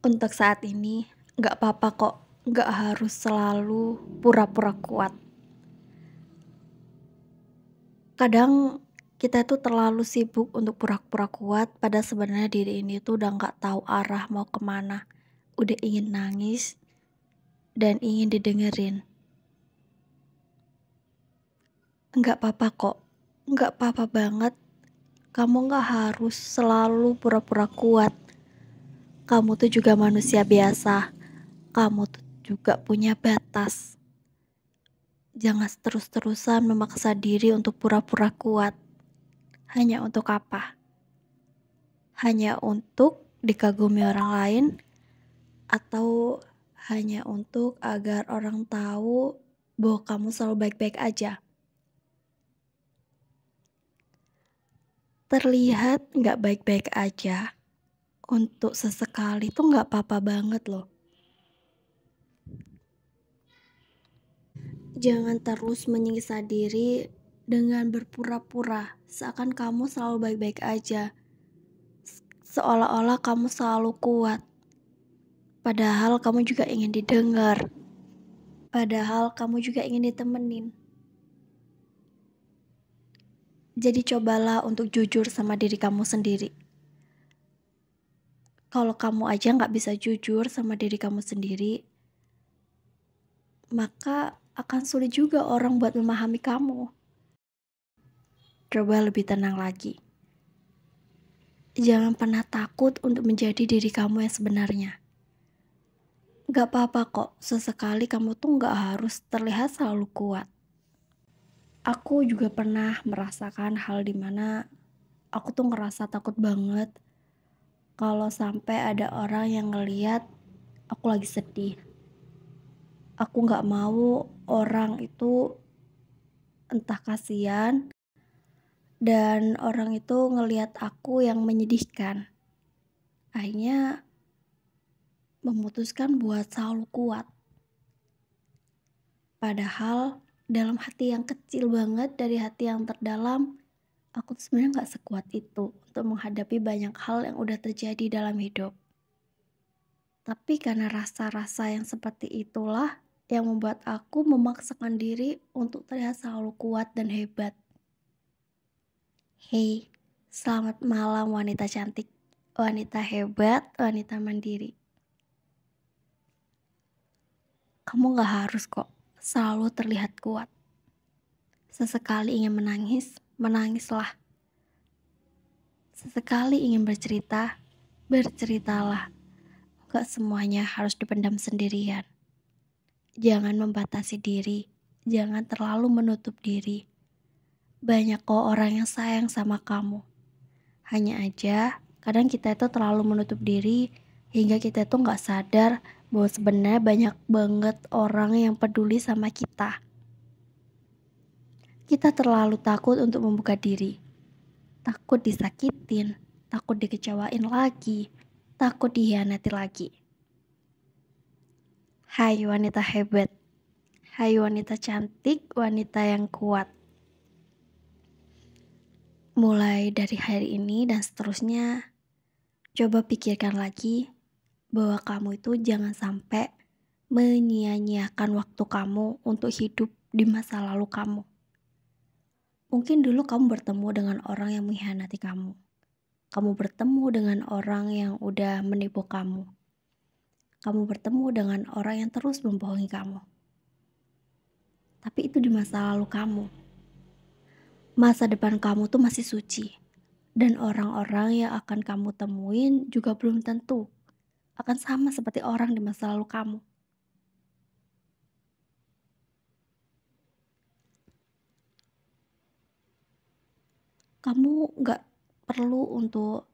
Untuk saat ini, gak apa-apa kok, gak harus selalu pura-pura kuat. Kadang kita itu terlalu sibuk untuk pura-pura kuat, pada sebenarnya diri ini tuh udah gak tahu arah mau kemana, udah ingin nangis dan ingin didengerin. gak apa-apa kok, gak apa-apa banget. Kamu gak harus selalu pura-pura kuat kamu tuh juga manusia biasa. Kamu tuh juga punya batas. Jangan terus-terusan memaksa diri untuk pura-pura kuat. Hanya untuk apa? Hanya untuk dikagumi orang lain atau hanya untuk agar orang tahu bahwa kamu selalu baik-baik aja. Terlihat nggak baik-baik aja, untuk sesekali tuh nggak apa-apa banget loh. Jangan terus menyiksa diri dengan berpura-pura seakan kamu selalu baik-baik aja. Seolah-olah kamu selalu kuat. Padahal kamu juga ingin didengar. Padahal kamu juga ingin ditemenin. Jadi cobalah untuk jujur sama diri kamu sendiri kalau kamu aja nggak bisa jujur sama diri kamu sendiri, maka akan sulit juga orang buat memahami kamu. Coba lebih tenang lagi. Jangan pernah takut untuk menjadi diri kamu yang sebenarnya. Gak apa-apa kok, sesekali kamu tuh gak harus terlihat selalu kuat. Aku juga pernah merasakan hal dimana aku tuh ngerasa takut banget kalau sampai ada orang yang ngeliat aku lagi sedih. Aku gak mau orang itu entah kasihan dan orang itu ngeliat aku yang menyedihkan. Akhirnya memutuskan buat selalu kuat. Padahal dalam hati yang kecil banget dari hati yang terdalam, aku tuh sebenarnya nggak sekuat itu untuk menghadapi banyak hal yang udah terjadi dalam hidup. Tapi karena rasa-rasa yang seperti itulah yang membuat aku memaksakan diri untuk terlihat selalu kuat dan hebat. Hey, selamat malam wanita cantik, wanita hebat, wanita mandiri. Kamu gak harus kok selalu terlihat kuat. Sesekali ingin menangis, menangislah. Sesekali ingin bercerita, berceritalah. Gak semuanya harus dipendam sendirian. Jangan membatasi diri, jangan terlalu menutup diri. Banyak kok orang yang sayang sama kamu. Hanya aja, kadang kita itu terlalu menutup diri hingga kita itu nggak sadar bahwa sebenarnya banyak banget orang yang peduli sama kita. Kita terlalu takut untuk membuka diri. Takut disakitin, takut dikecewain lagi, takut dihianati lagi. Hai wanita hebat. Hai wanita cantik, wanita yang kuat. Mulai dari hari ini dan seterusnya, coba pikirkan lagi bahwa kamu itu jangan sampai menyia-nyiakan waktu kamu untuk hidup di masa lalu kamu. Mungkin dulu kamu bertemu dengan orang yang mengkhianati kamu. Kamu bertemu dengan orang yang udah menipu kamu. Kamu bertemu dengan orang yang terus membohongi kamu. Tapi itu di masa lalu kamu. Masa depan kamu tuh masih suci. Dan orang-orang yang akan kamu temuin juga belum tentu akan sama seperti orang di masa lalu kamu. kamu nggak perlu untuk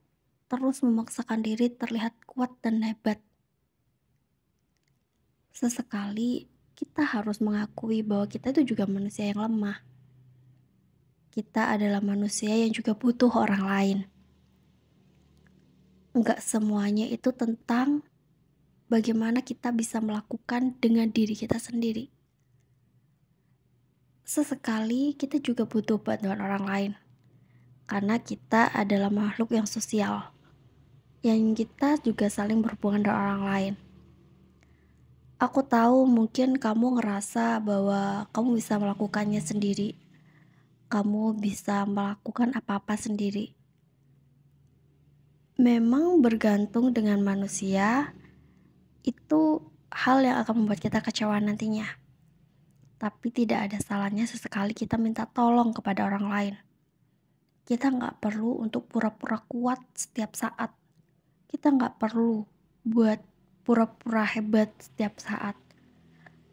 terus memaksakan diri terlihat kuat dan hebat. Sesekali kita harus mengakui bahwa kita itu juga manusia yang lemah. Kita adalah manusia yang juga butuh orang lain. Enggak semuanya itu tentang bagaimana kita bisa melakukan dengan diri kita sendiri. Sesekali kita juga butuh bantuan orang lain karena kita adalah makhluk yang sosial, yang kita juga saling berhubungan dengan orang lain. Aku tahu mungkin kamu ngerasa bahwa kamu bisa melakukannya sendiri. Kamu bisa melakukan apa-apa sendiri. Memang bergantung dengan manusia, itu hal yang akan membuat kita kecewa nantinya. Tapi tidak ada salahnya sesekali kita minta tolong kepada orang lain kita nggak perlu untuk pura-pura kuat setiap saat. Kita nggak perlu buat pura-pura hebat setiap saat.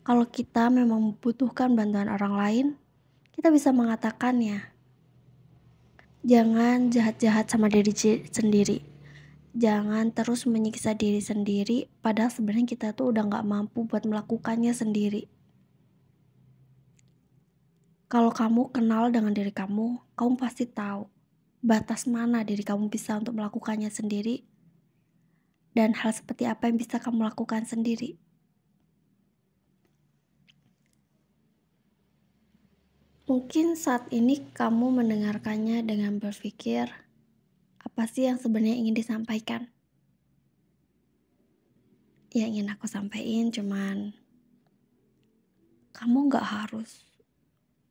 Kalau kita memang membutuhkan bantuan orang lain, kita bisa mengatakannya. Jangan jahat-jahat sama diri sendiri. Jangan terus menyiksa diri sendiri, padahal sebenarnya kita tuh udah nggak mampu buat melakukannya sendiri. Kalau kamu kenal dengan diri kamu, kamu pasti tahu batas mana diri kamu bisa untuk melakukannya sendiri dan hal seperti apa yang bisa kamu lakukan sendiri. Mungkin saat ini kamu mendengarkannya dengan berpikir, apa sih yang sebenarnya ingin disampaikan? Yang ingin aku sampaikan cuman, kamu gak harus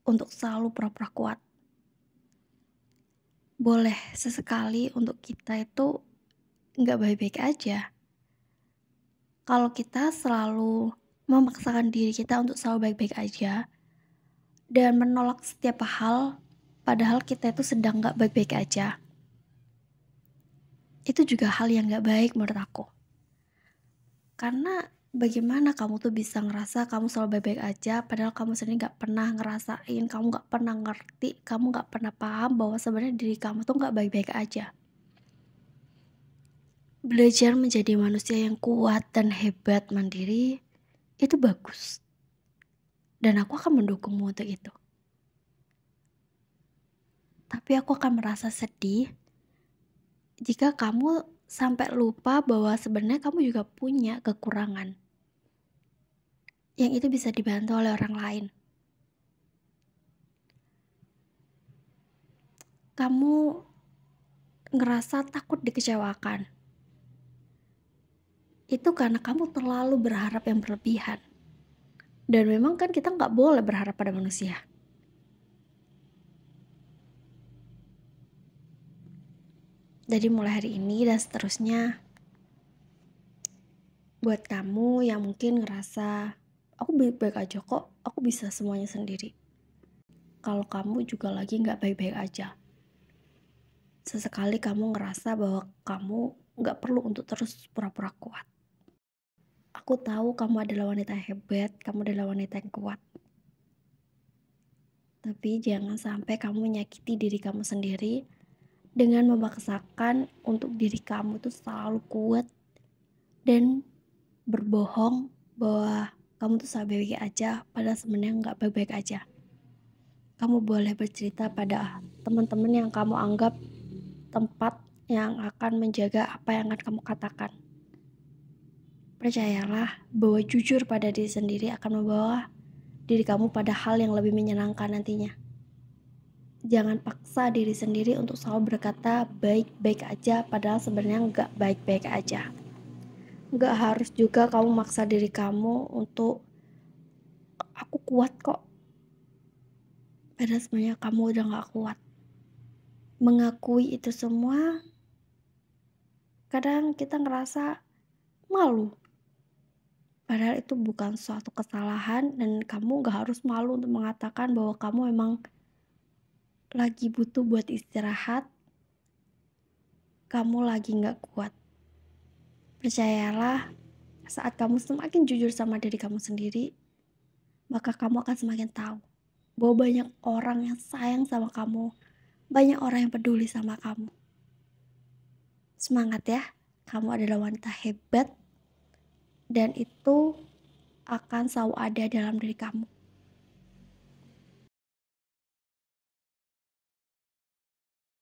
untuk selalu pura-pura kuat. Boleh sesekali untuk kita itu nggak baik-baik aja. Kalau kita selalu memaksakan diri kita untuk selalu baik-baik aja dan menolak setiap hal padahal kita itu sedang nggak baik-baik aja. Itu juga hal yang nggak baik menurut aku. Karena bagaimana kamu tuh bisa ngerasa kamu selalu baik-baik aja padahal kamu sendiri nggak pernah ngerasain kamu nggak pernah ngerti kamu nggak pernah paham bahwa sebenarnya diri kamu tuh nggak baik-baik aja belajar menjadi manusia yang kuat dan hebat mandiri itu bagus dan aku akan mendukungmu untuk itu tapi aku akan merasa sedih jika kamu sampai lupa bahwa sebenarnya kamu juga punya kekurangan yang itu bisa dibantu oleh orang lain. Kamu ngerasa takut dikecewakan. Itu karena kamu terlalu berharap yang berlebihan. Dan memang kan kita nggak boleh berharap pada manusia. Dari mulai hari ini dan seterusnya. Buat kamu yang mungkin ngerasa, aku baik-baik aja kok, aku bisa semuanya sendiri. Kalau kamu juga lagi nggak baik-baik aja. Sesekali kamu ngerasa bahwa kamu nggak perlu untuk terus pura-pura kuat. Aku tahu kamu adalah wanita hebat, kamu adalah wanita yang kuat. Tapi jangan sampai kamu menyakiti diri kamu sendiri dengan memaksakan untuk diri kamu tuh selalu kuat dan berbohong bahwa kamu tuh baik-baik aja pada sebenarnya nggak baik-baik aja kamu boleh bercerita pada teman-teman yang kamu anggap tempat yang akan menjaga apa yang akan kamu katakan percayalah bahwa jujur pada diri sendiri akan membawa diri kamu pada hal yang lebih menyenangkan nantinya jangan paksa diri sendiri untuk selalu berkata baik-baik aja padahal sebenarnya nggak baik-baik aja nggak harus juga kamu maksa diri kamu untuk aku kuat kok padahal sebenarnya kamu udah nggak kuat mengakui itu semua kadang kita ngerasa malu padahal itu bukan suatu kesalahan dan kamu nggak harus malu untuk mengatakan bahwa kamu memang lagi butuh buat istirahat, kamu lagi nggak kuat. Percayalah, saat kamu semakin jujur sama diri kamu sendiri, maka kamu akan semakin tahu bahwa banyak orang yang sayang sama kamu, banyak orang yang peduli sama kamu. Semangat ya, kamu adalah wanita hebat dan itu akan selalu ada dalam diri kamu.